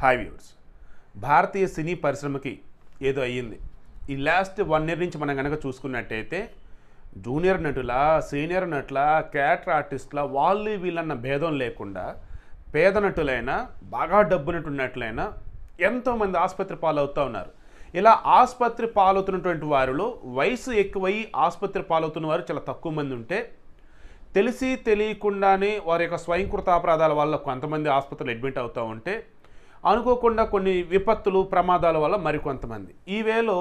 hi viewers భారతీయ సినీ పరిశ్రమకి ఏదో అయ్యింది ఈ లాస్ట్ వన్ ఇయర్ నుంచి మనం కనుక చూసుకున్నట్టయితే జూనియర్ నటుల సీనియర్ నటుల క్యారెక్టర్ ఆర్టిస్టుల వాళ్ళు వీళ్ళన్న భేదం లేకుండా పేద నటులైనా బాగా డబ్బునట్టున్నట్లయినా ఎంతోమంది ఆసుపత్రి పాలవుతూ ఉన్నారు ఇలా ఆసుపత్రి పాలవుతున్నటువంటి వారిలో వయసు ఎక్కువయ్యి ఆసుపత్రి పాలవుతున్న వారు చాలా తక్కువ మంది ఉంటే తెలిసి తెలియకుండానే వారి యొక్క స్వయంకృతాపరాధాల వల్ల కొంతమంది ఆసుపత్రులు అడ్మిట్ అవుతూ ఉంటే అనుకోకుండా కొన్ని విపత్తులు ప్రమాదాల వల్ల మరికొంతమంది ఈ వేలో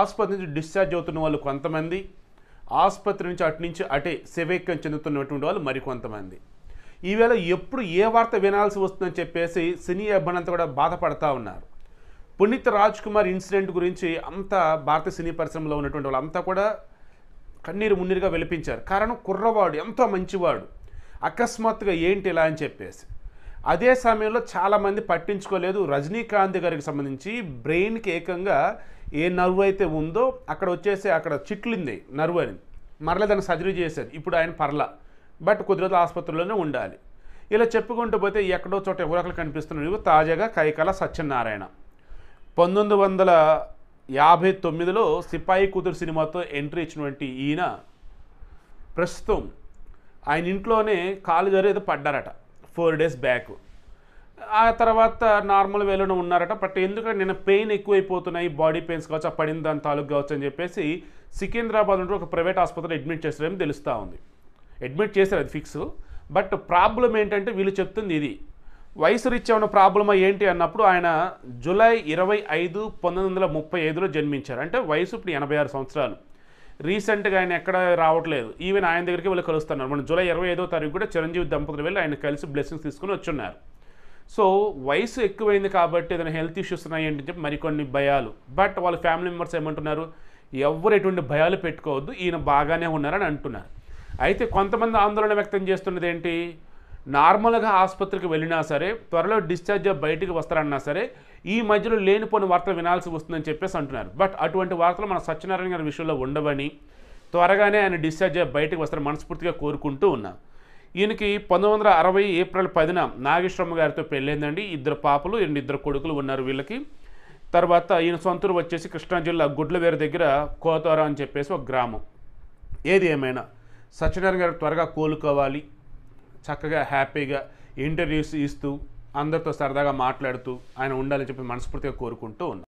ఆసుపత్రి నుంచి డిశ్చార్జ్ అవుతున్న వాళ్ళు కొంతమంది ఆసుపత్రి నుంచి అటు నుంచి అటే శివైక్యం చెందుతున్నటువంటి వాళ్ళు మరికొంతమంది ఈవేళ ఎప్పుడు ఏ వార్త వినాల్సి వస్తుందని చెప్పేసి సినీ అభిమానంతా కూడా బాధపడతా ఉన్నారు పునీత్ రాజ్ కుమార్ ఇన్సిడెంట్ గురించి అంతా భారతీయ సినీ పరిశ్రమలో ఉన్నటువంటి వాళ్ళు అంతా కూడా కన్నీరు మున్నీరుగా వెలిపించారు కారణం కుర్రవాడు ఎంతో మంచివాడు అకస్మాత్తుగా ఏంటి ఇలా అని చెప్పేసి అదే సమయంలో చాలామంది పట్టించుకోలేదు రజనీకాంత్ గారికి సంబంధించి బ్రెయిన్కి ఏకంగా ఏ నర్వ్ అయితే ఉందో అక్కడ వచ్చేసి అక్కడ చిట్లింది నర్వ్ అని మరల దాన్ని సర్జరీ చేశారు ఇప్పుడు ఆయన పర్ల బట్ కొద్ది రోజులు ఆసుపత్రిలోనే ఉండాలి ఇలా చెప్పుకుంటూ పోతే ఎక్కడో చోట ఎవరొకరు కనిపిస్తున్నారు తాజాగా కైకాల సత్యనారాయణ పంతొమ్మిది వందల యాభై తొమ్మిదిలో సిపాయి కూతురు సినిమాతో ఎంట్రీ ఇచ్చినటువంటి ఈయన ప్రస్తుతం ఆయన ఇంట్లోనే కాలు జరిగేది పడ్డారట ఫోర్ డేస్ బ్యాక్ ఆ తర్వాత నార్మల్ వేలోనే ఉన్నారట బట్ ఎందుకంటే నేను పెయిన్ ఎక్కువైపోతున్నాయి బాడీ పెయిన్స్ కావచ్చు ఆ పడిన దాని తాలూకు కావచ్చు అని చెప్పేసి సికింద్రాబాద్ నుండి ఒక ప్రైవేట్ ఆసుపత్రిలో అడ్మిట్ చేస్తారని తెలుస్తూ ఉంది అడ్మిట్ చేశారు అది ఫిక్స్ బట్ ప్రాబ్లం ఏంటంటే వీళ్ళు చెప్తుంది ఇది వయసు రీత్యా ఉన్న ప్రాబ్లమ్ ఏంటి అన్నప్పుడు ఆయన జూలై ఇరవై ఐదు పంతొమ్మిది వందల ముప్పై ఐదులో జన్మించారు అంటే వయసు ఇప్పుడు ఎనభై ఆరు సంవత్సరాలు రీసెంట్గా ఆయన ఎక్కడ రావట్లేదు ఈవెన్ ఆయన దగ్గరికి వెళ్ళి కలుస్తున్నారు మన జూలై ఇరవై ఐదో తారీఖు కూడా చిరంజీవి దంపతులు వెళ్ళి ఆయన కలిసి బ్లెస్సింగ్స్ తీసుకుని వచ్చున్నారు సో వయసు ఎక్కువైంది కాబట్టి ఏదైనా హెల్త్ ఇష్యూస్ ఉన్నాయి అని చెప్పి మరికొన్ని భయాలు బట్ వాళ్ళ ఫ్యామిలీ మెంబర్స్ ఏమంటున్నారు ఎవరు ఎటువంటి భయాలు పెట్టుకోవద్దు ఈయన బాగానే ఉన్నారని అంటున్నారు అయితే కొంతమంది ఆందోళన వ్యక్తం చేస్తున్నది ఏంటి నార్మల్గా ఆసుపత్రికి వెళ్ళినా సరే త్వరలో డిశ్చార్జ్ బయటకు వస్తారన్నా సరే ఈ మధ్యలో లేనిపోని వార్తలు వినాల్సి వస్తుందని చెప్పేసి అంటున్నారు బట్ అటువంటి వార్తలు మన సత్యనారాయణ గారి విషయంలో ఉండవని త్వరగానే ఆయన డిశ్చార్జ్ బయటకు వస్తారని మనస్ఫూర్తిగా కోరుకుంటూ ఉన్నాను ఈయనకి పంతొమ్మిది అరవై ఏప్రిల్ పదిన నాగేశ్వరమ్మ గారితో పెళ్ళైందండి ఇద్దరు పాపలు రెండు ఇద్దరు కొడుకులు ఉన్నారు వీళ్ళకి తర్వాత ఈయన సొంతూరు వచ్చేసి కృష్ణా జిల్లా గుడ్లవేరు దగ్గర కోతవరం అని చెప్పేసి ఒక గ్రామం ఏది ఏమైనా సత్యనారాయణ గారు త్వరగా కోలుకోవాలి చక్కగా హ్యాపీగా ఇంటర్వ్యూస్ ఇస్తూ అందరితో సరదాగా మాట్లాడుతూ ఆయన ఉండాలని చెప్పి మనస్ఫూర్తిగా కోరుకుంటూ ఉన్నాను